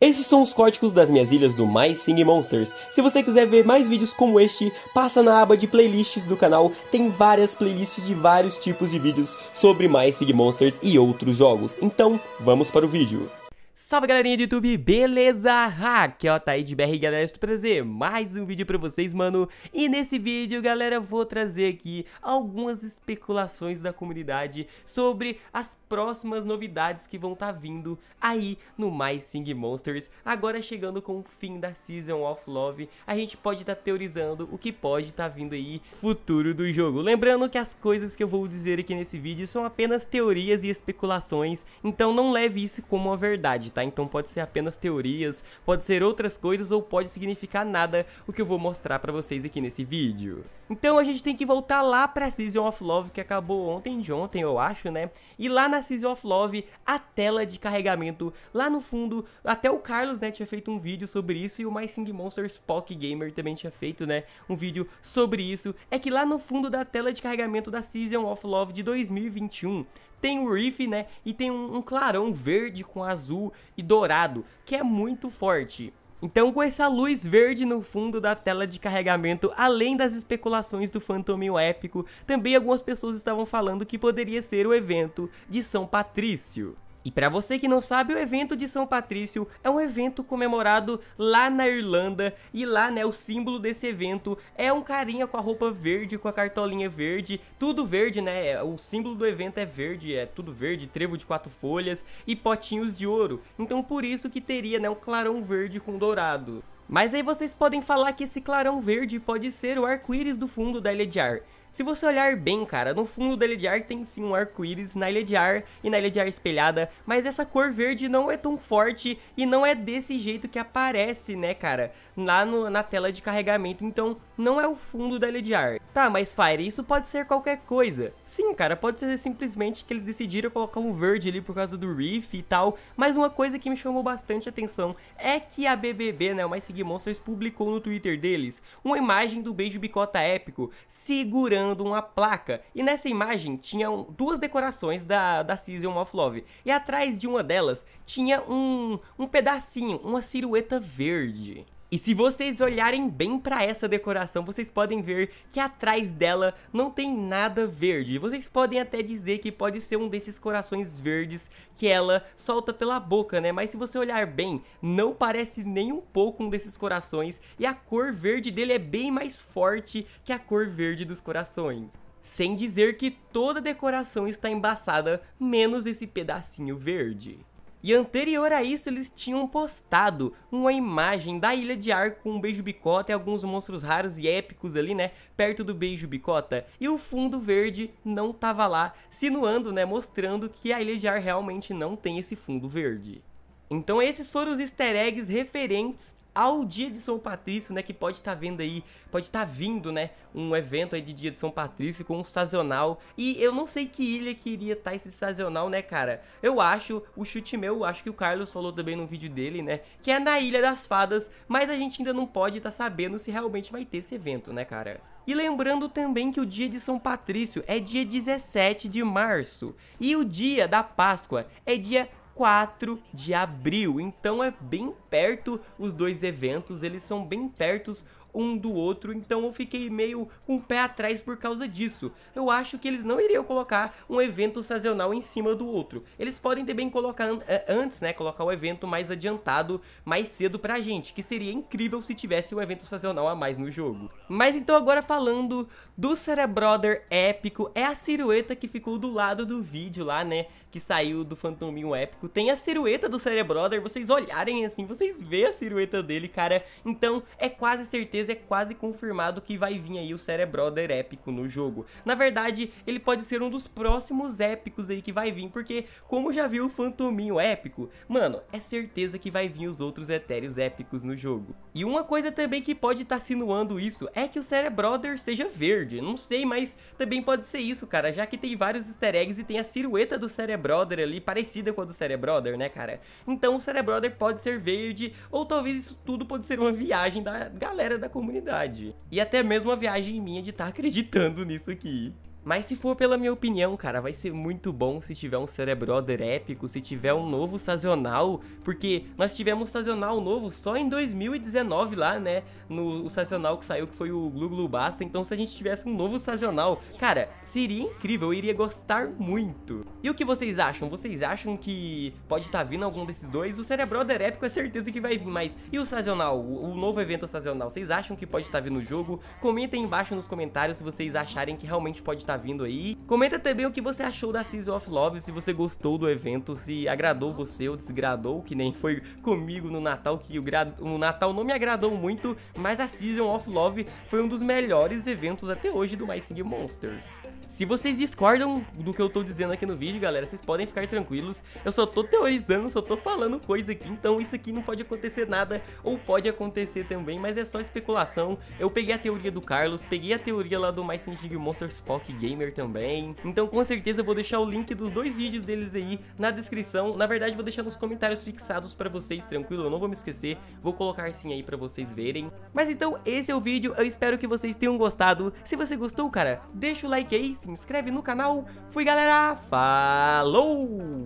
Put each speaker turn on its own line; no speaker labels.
Esses são os códigos das minhas ilhas do My Sing Monsters. Se você quiser ver mais vídeos como este, passa na aba de playlists do canal, tem várias playlists de vários tipos de vídeos sobre My Sing Monsters e outros jogos. Então, vamos para o vídeo. Salve galerinha do YouTube, beleza? Aqui é o Ataí de BR, galera, estou trazer mais um vídeo pra vocês, mano E nesse vídeo, galera, eu vou trazer aqui algumas especulações da comunidade Sobre as próximas novidades que vão estar tá vindo aí no My Sing Monsters Agora chegando com o fim da Season of Love A gente pode estar tá teorizando o que pode estar tá vindo aí futuro do jogo Lembrando que as coisas que eu vou dizer aqui nesse vídeo são apenas teorias e especulações Então não leve isso como uma verdade verdade, tá? Então pode ser apenas teorias, pode ser outras coisas ou pode significar nada o que eu vou mostrar pra vocês aqui nesse vídeo. Então a gente tem que voltar lá pra Season of Love que acabou ontem de ontem, eu acho, né? E lá na Season of Love, a tela de carregamento lá no fundo, até o Carlos, né, tinha feito um vídeo sobre isso e o My Sing Monsters Pock Gamer também tinha feito, né, um vídeo sobre isso, é que lá no fundo da tela de carregamento da Season of Love de 2021 tem o riff, né? E tem um, um clarão verde com azul e dourado, que é muito forte. Então, com essa luz verde no fundo da tela de carregamento, além das especulações do Fantominho Épico, também algumas pessoas estavam falando que poderia ser o evento de São Patrício. E para você que não sabe, o evento de São Patrício é um evento comemorado lá na Irlanda e lá, né, o símbolo desse evento é um carinha com a roupa verde, com a cartolinha verde, tudo verde, né? É, o símbolo do evento é verde, é tudo verde, trevo de quatro folhas e potinhos de ouro. Então por isso que teria, né, um clarão verde com dourado. Mas aí vocês podem falar que esse clarão verde pode ser o arco-íris do fundo da Ilha de Ar. Se você olhar bem, cara, no fundo da Ilha de Ar tem sim um arco-íris na Ilha de Ar e na Ilha de Ar espelhada, mas essa cor verde não é tão forte e não é desse jeito que aparece, né, cara, lá no, na tela de carregamento, então não é o fundo da Ilha de Ar. Tá, mas Fire, isso pode ser qualquer coisa. Sim, cara, pode ser simplesmente que eles decidiram colocar um verde ali por causa do Reef e tal, mas uma coisa que me chamou bastante atenção é que a BBB, né, o Mais publicou no Twitter deles uma imagem do beijo bicota épico segurando segurando uma placa. E nessa imagem tinham duas decorações da, da Season of Love. E atrás de uma delas tinha um, um pedacinho, uma silhueta verde. E se vocês olharem bem para essa decoração, vocês podem ver que atrás dela não tem nada verde. Vocês podem até dizer que pode ser um desses corações verdes que ela solta pela boca, né? Mas se você olhar bem, não parece nem um pouco um desses corações e a cor verde dele é bem mais forte que a cor verde dos corações. Sem dizer que toda a decoração está embaçada, menos esse pedacinho verde. E anterior a isso, eles tinham postado uma imagem da Ilha de Ar com um beijo bicota e alguns monstros raros e épicos ali, né? Perto do beijo bicota. E o fundo verde não tava lá, sinuando, né? Mostrando que a Ilha de Ar realmente não tem esse fundo verde. Então esses foram os easter eggs referentes ao dia de São Patrício, né, que pode estar tá vendo aí, pode estar tá vindo, né, um evento aí de dia de São Patrício com um sazonal. E eu não sei que ilha que iria estar tá esse sazonal, né, cara? Eu acho, o chute meu, acho que o Carlos falou também no vídeo dele, né, que é na Ilha das Fadas, mas a gente ainda não pode estar tá sabendo se realmente vai ter esse evento, né, cara? E lembrando também que o dia de São Patrício é dia 17 de março e o dia da Páscoa é dia 4 de abril. Então é bem perto os dois eventos, eles são bem pertos um do outro, então eu fiquei meio com o pé atrás por causa disso. Eu acho que eles não iriam colocar um evento sazonal em cima do outro. Eles podem também colocar an eh, antes, né, colocar o evento mais adiantado, mais cedo pra gente, que seria incrível se tivesse um evento sazonal a mais no jogo. Mas então agora falando do Cerebrother épico, é a silhueta que ficou do lado do vídeo lá, né, que saiu do Fantominho épico. Tem a silhueta do Cerebrother, vocês olharem assim, vocês vê a silhueta dele, cara. Então é quase certeza certeza é quase confirmado que vai vir aí o Cerebrother épico no jogo. Na verdade, ele pode ser um dos próximos épicos aí que vai vir, porque como já viu o Fantominho épico, mano, é certeza que vai vir os outros etéreos épicos no jogo. E uma coisa também que pode estar tá sinuando isso é que o Cerebrother seja verde, não sei, mas também pode ser isso, cara, já que tem vários easter eggs e tem a silhueta do Cerebrother ali, parecida com a do Cerebrother, né, cara? Então o Cerebrother pode ser verde, ou talvez isso tudo pode ser uma viagem da galera da comunidade. E até mesmo a viagem minha de estar tá acreditando nisso aqui. Mas se for pela minha opinião, cara, vai ser muito bom se tiver um Cerebrother épico, se tiver um novo sazonal, porque nós tivemos sazonal novo só em 2019 lá, né? No sazonal que saiu, que foi o Glu Glu Basta, então se a gente tivesse um novo sazonal, cara, seria incrível, eu iria gostar muito. E o que vocês acham? Vocês acham que pode estar tá vindo algum desses dois? O Cerebrother épico é certeza que vai vir, mas e o sazonal, o novo evento sazonal, vocês acham que pode estar tá vindo no jogo? Comentem embaixo nos comentários se vocês acharem que realmente pode estar tá tá vindo aí. Comenta também o que você achou da Season of Love, se você gostou do evento, se agradou você ou desagradou, que nem foi comigo no Natal, que o, gra... o Natal não me agradou muito, mas a Season of Love foi um dos melhores eventos até hoje do My Singing Monsters. Se vocês discordam do que eu tô dizendo aqui no vídeo, galera, vocês podem ficar tranquilos. Eu só tô teorizando, só tô falando coisa aqui, então isso aqui não pode acontecer nada, ou pode acontecer também, mas é só especulação. Eu peguei a teoria do Carlos, peguei a teoria lá do My Singing Monsters Pocket Gamer também. Então com certeza eu vou deixar o link dos dois vídeos deles aí na descrição. Na verdade, vou deixar nos comentários fixados pra vocês, tranquilo? Eu não vou me esquecer. Vou colocar sim aí pra vocês verem. Mas então, esse é o vídeo. Eu espero que vocês tenham gostado. Se você gostou, cara, deixa o like aí, se inscreve no canal. Fui, galera! Falou!